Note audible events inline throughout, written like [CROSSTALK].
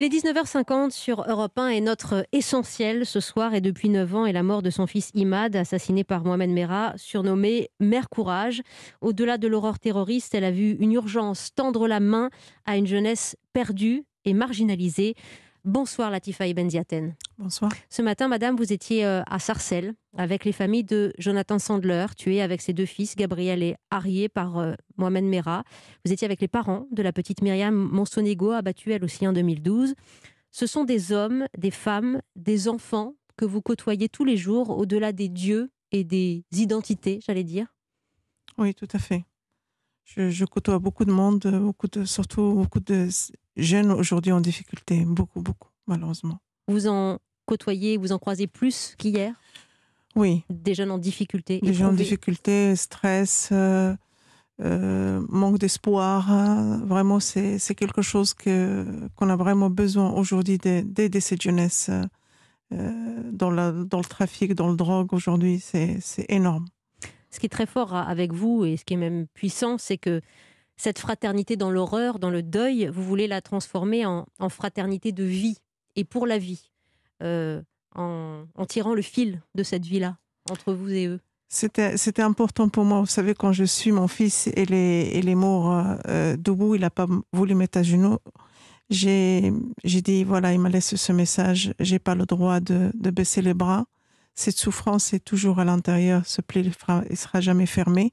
Les 19h50 sur Europe 1 est notre essentiel ce soir et depuis 9 ans et la mort de son fils Imad, assassiné par Mohamed Merah, surnommé Mère Courage. Au-delà de l'aurore terroriste, elle a vu une urgence tendre la main à une jeunesse perdue et marginalisée. Bonsoir Latifa ziaten Bonsoir. Ce matin, madame, vous étiez euh, à Sarcelles avec les familles de Jonathan Sandler, tué avec ses deux fils, Gabriel et Arié, par euh, Mohamed Mera Vous étiez avec les parents de la petite Myriam Monsonego, abattue elle aussi en 2012. Ce sont des hommes, des femmes, des enfants que vous côtoyez tous les jours au-delà des dieux et des identités, j'allais dire. Oui, tout à fait. Je, côtoie beaucoup de monde, beaucoup surtout beaucoup de jeunes aujourd'hui en difficulté, beaucoup, beaucoup, malheureusement. Vous en côtoyez, vous en croisez plus qu'hier Oui. Des jeunes en difficulté Des jeunes en difficulté, stress, euh, euh, manque d'espoir. Vraiment, c'est quelque chose qu'on a vraiment besoin aujourd'hui d'aider cette jeunesse. Euh, dans, dans le trafic, dans le drogue aujourd'hui, c'est énorme ce qui est très fort hein, avec vous et ce qui est même puissant, c'est que cette fraternité dans l'horreur, dans le deuil, vous voulez la transformer en, fraternité de vie et pour la vie, euh, en, tirant le fil de cette vie-là entre vous et eux. C'était important pour moi. Vous savez, quand je suis mon fils, et les, euh, euh, debout, il n'a pas voulu mettre à genoux. J'ai dit, voilà, il m'a laissé ce message. Je n'ai pas le droit de baisser les bras. Cette souffrance est toujours à l'intérieur, ce pli ne sera jamais fermé,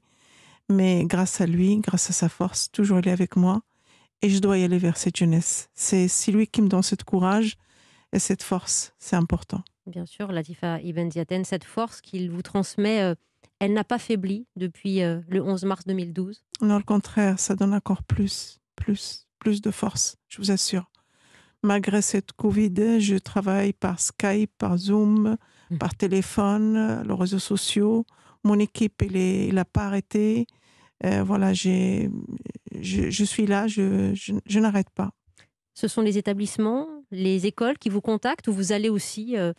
mais grâce à lui, grâce à sa force, toujours il est avec moi et je dois y aller vers cette jeunesse. C'est lui qui me donne ce courage et cette force, c'est important. Bien sûr, Latifa Ibn Ziaten, cette force qu'il vous transmet, euh, elle n'a pas faibli depuis euh, le 11 mars 2012 Non, au contraire, ça donne encore plus, plus, plus de force, je vous assure. Malgré cette Covid, je travaille par Skype, par Zoom, mmh. par téléphone, les réseaux sociaux. Mon équipe, elle n'a pas arrêté. Euh, voilà, je, je, suis là, je, n'arrête pas. Ce sont les établissements, les écoles qui vous contactent ou vous allez aussi euh,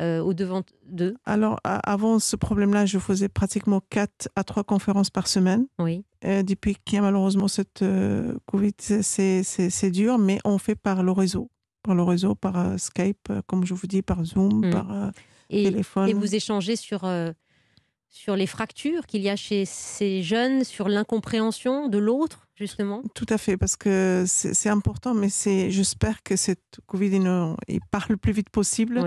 euh, au devant d'eux Alors, avant ce problème-là, je faisais pratiquement 4 à 3 conférences par semaine. Oui. depuis qu'il y a malheureusement cette Covid, c'est dur, mais on fait par le réseau par le réseau, par euh, Skype, euh, comme je vous dis, par Zoom, mm. par euh, téléphone. Et vous échangez sur, sur les fractures qu'il y a chez ces jeunes, sur l'incompréhension de l'autre, justement Tout à fait, parce que c'est important, mais j'espère que cette Covid, il, il parle le plus vite possible,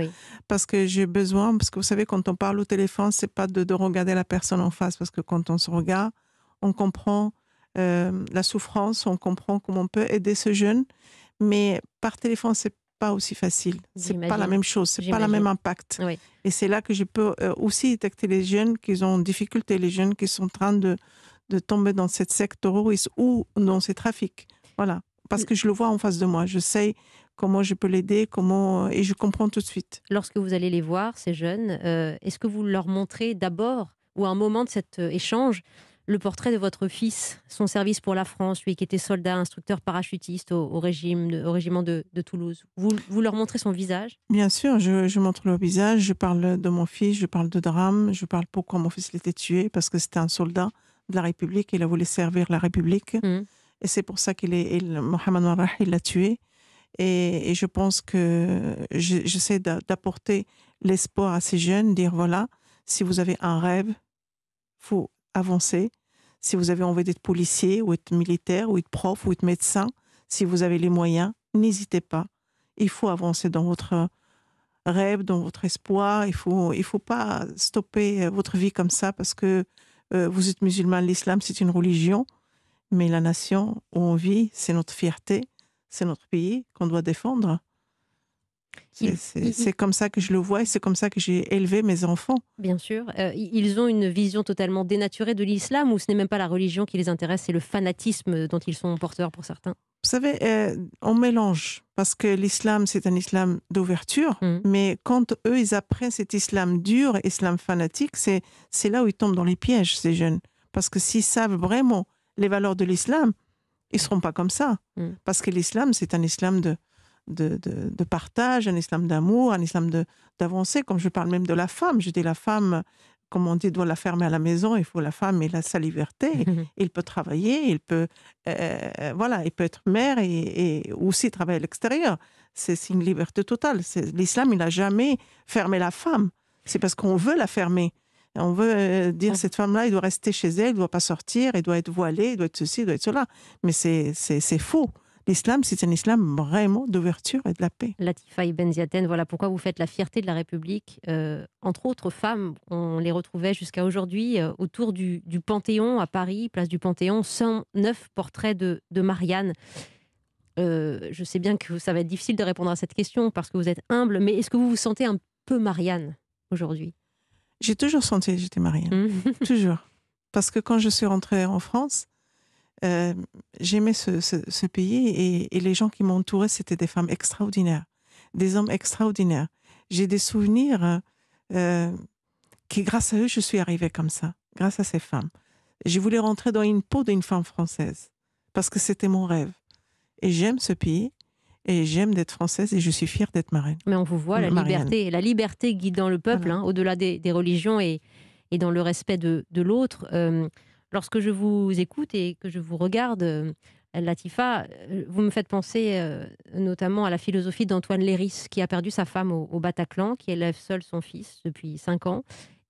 parce que j'ai besoin, parce que vous savez, quand on parle au téléphone, c'est pas de, regarder la personne en face, parce que quand on se regarde, on comprend la souffrance, on comprend comment on peut aider ce jeune mais par téléphone, c'est pas aussi facile. C'est pas la même chose, c'est pas le même impact. Et c'est là que je peux euh, aussi détecter les jeunes qui ont des difficultés, les jeunes qui sont en train de, de tomber dans cette secte terroriste ou dans ces trafics. Voilà. Parce que je le vois en face de moi. Je sais comment je peux l'aider, comment et je comprends tout de suite. Lorsque vous allez les voir, ces jeunes, euh, est-ce que vous leur montrez d'abord ou à un moment de cet euh, échange, le portrait de votre fils, son service pour la France, lui qui était soldat, instructeur parachutiste au, régiment de, Toulouse. Vous, leur montrez son visage Bien sûr, je, montre le visage, je parle de mon fils, je parle de drame, je parle pourquoi mon fils l'était tué, parce que c'était un soldat de la République, il a voulu servir la République. Mmh. Et c'est pour ça qu'il est, il, Mohamed Marah, il l'a tué. Et, et, je pense que j'essaie d'apporter l'espoir à ces jeunes, dire voilà, si vous avez un rêve, faut avancer, si vous avez envie d'être policier ou être militaire ou être prof ou être médecin, si vous avez les moyens, n'hésitez pas. Il faut avancer dans votre rêve, dans votre espoir. Il faut, il faut pas stopper euh, votre vie comme ça parce que euh, vous êtes musulman. L'islam, c'est une religion, mais la nation où on vit, c'est notre fierté, c'est notre pays qu'on doit défendre. C'est comme ça que je le vois et c'est comme ça que j'ai élevé mes enfants. Bien sûr. Euh, ils ont une vision totalement dénaturée de l'islam ou ce n'est même pas la religion qui les intéresse, c'est le fanatisme dont ils sont porteurs pour certains. Vous savez, euh, on mélange parce que l'islam, c'est un islam d'ouverture, mmh. mais quand eux, ils apprennent cet islam dur, islam fanatique, c'est là où ils tombent dans les pièges, ces jeunes. Parce que s'ils savent vraiment les valeurs de l'islam, ils ne seront pas comme ça. Mmh. Parce que l'islam, c'est un islam de, de, partage, un islam d'amour, un islam d'avancée, comme je parle même de la femme. Je dis la femme, comme on dit, doit la fermer à la maison, il faut la femme, et a sa liberté, [LAUGHS] il peut travailler, il peut, euh, euh, voilà, il peut être mère et, aussi travailler à l'extérieur. C'est une liberté totale. L'islam, il n'a jamais fermé la femme. C'est parce qu'on veut la fermer. On veut euh, dire cette femme-là, elle doit rester chez elle, elle ne doit pas sortir, elle doit être voilée, elle doit être ceci, elle doit être cela. Mais c'est faux l'islam, c'est un islam vraiment d'ouverture et de la paix. Latifa Ibn voilà pourquoi vous faites la fierté de la République. Euh, entre autres femmes, on les retrouvait jusqu'à aujourd'hui euh, autour du, Panthéon à Paris, place du Panthéon, 109 portraits de, Marianne. Euh, je sais bien que ça va être difficile de répondre à cette question parce que vous êtes humble, mais est-ce que vous vous sentez un peu Marianne aujourd'hui J'ai toujours senti que j'étais Marianne. Mmh. [LAUGHS] toujours. Parce que quand je suis rentrée en France, euh, j'aimais ce, pays et, les gens qui m'entouraient, c'était des femmes extraordinaires, des hommes extraordinaires. J'ai des souvenirs euh, qui, grâce à eux, je suis arrivée comme ça, grâce à ces femmes. Je voulais rentrer dans une peau d'une femme française parce que c'était mon rêve. Et j'aime ce pays et j'aime d'être française et je suis fière d'être marraine. Mais on vous voit la liberté, la liberté guidant le peuple hein, au-delà des, religions et, dans le respect de, l'autre. Euh, lorsque je vous écoute et que je vous regarde, euh, Latifa, euh, vous me faites penser euh, notamment à la philosophie d'Antoine Léris, qui a perdu sa femme au, Bataclan, qui élève seul son fils depuis cinq ans,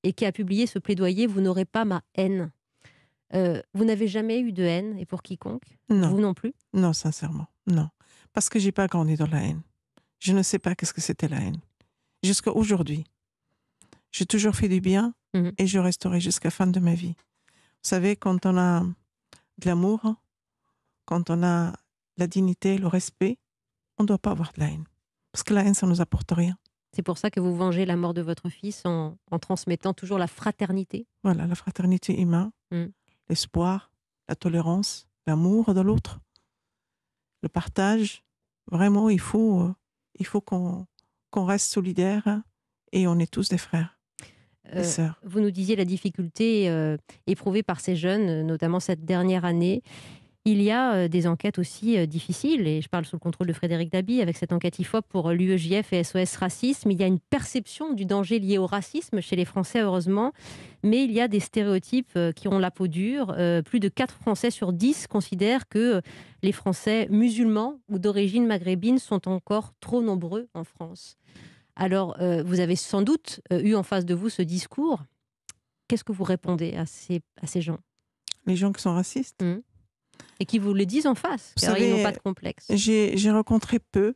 et qui a publié ce plaidoyer Vous n'aurez pas ma haine. vous n'avez jamais eu de haine, et pour quiconque non. Vous non plus Non, sincèrement, non. Parce que j'ai pas grandi dans la haine. Je ne sais pas qu'est-ce que c'était la haine. Jusqu'à aujourd'hui. J'ai toujours fait du bien mmh et je resterai jusqu'à fin de ma vie. Vous savez, quand on a de l'amour, quand on a la dignité, le respect, on ne doit pas avoir de la haine. Parce que la haine, ça ne nous apporte rien. C'est pour ça que vous vengez la mort de votre fils en, transmettant toujours la fraternité. Voilà, la fraternité humaine, mm. l'espoir, la tolérance, l'amour de l'autre, le partage. Vraiment, il faut, euh, il faut qu'on reste solidaire et on est tous des frères. Euh, vous nous disiez la difficulté euh, éprouvée par ces jeunes, euh, notamment cette dernière année. Il y a des enquêtes aussi difficiles, et je parle sous le contrôle de Frédéric Dabi avec cette enquête IFOP pour l'UEJF et SOS Racisme. Il y a une perception du danger lié au racisme chez les Français, heureusement, mais il y a des stéréotypes qui ont la peau dure. plus de 4 Français sur 10 considèrent que les Français musulmans ou d'origine maghrébine sont encore trop nombreux en France. Alors, euh, vous avez sans doute euh, eu en face de vous ce discours. Qu'est-ce que vous répondez à ces, à ces gens Les gens qui sont racistes. Mmh. Et qui vous le disent en face, car ils n'ont pas de complexe. J'ai rencontré peu,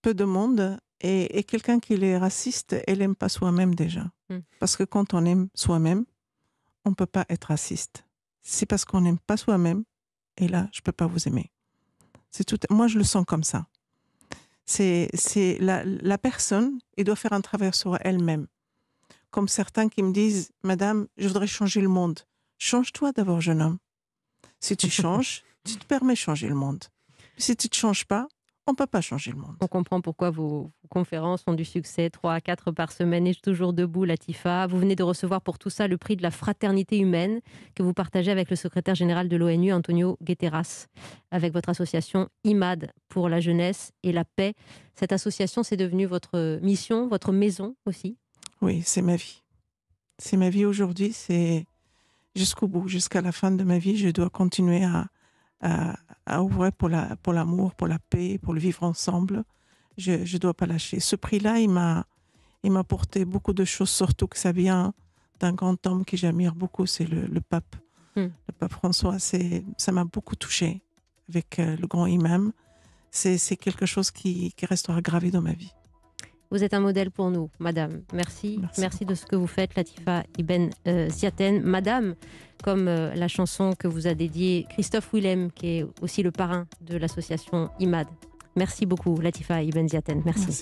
peu de monde. Et, quelqu'un qui est raciste, elle n'aime pas soi-même déjà. Mmh. Parce que quand on aime soi-même, on ne peut pas être raciste. C'est parce qu'on n'aime pas soi-même. Et là, je ne peux pas vous aimer. C'est tout. Moi, je le sens comme ça c'est la, personne, et doit faire un travail sur elle-même. Comme certains qui me disent, Madame, je voudrais changer le monde. Change-toi d'abord, jeune homme. Si tu [LAUGHS] changes, tu te permets de changer le monde. Si tu ne te changes pas, on ne peut pas changer le monde. On comprend pourquoi vos conférences ont du succès, trois à quatre par semaine et toujours debout, Latifa. Vous venez de recevoir pour tout ça le prix de la fraternité humaine que vous partagez avec le secrétaire général de l'ONU, Antonio Guterres, avec votre association IMAD pour la jeunesse et la paix. Cette association, c'est devenu votre mission, votre maison aussi Oui, c'est ma vie. C'est ma vie aujourd'hui, c'est jusqu'au bout, jusqu'à la fin de ma vie, je dois continuer à, à, euh, ah ouvrir pour l'amour, la, pour, l'amour, pour la paix, pour le vivre ensemble. Je ne dois pas lâcher. Ce prix-là, il m'a, il m'a porté beaucoup de choses, surtout que ça vient d'un grand homme que j'admire beaucoup, c'est le, pape. Hmm. Le pape François, c'est, ça m'a beaucoup touché avec euh, le grand imam. C'est, c'est quelque chose qui restera gravé dans ma vie. Vous êtes un modèle pour nous, madame. Merci. Merci, de ce que vous faites, Latifa Ibn euh, Ziaten. Madame, comme euh, la chanson que vous a dédiée Christophe Willem, qui est aussi le parrain de l'association IMAD. Merci beaucoup, Latifa Ibn Ziaten. Merci.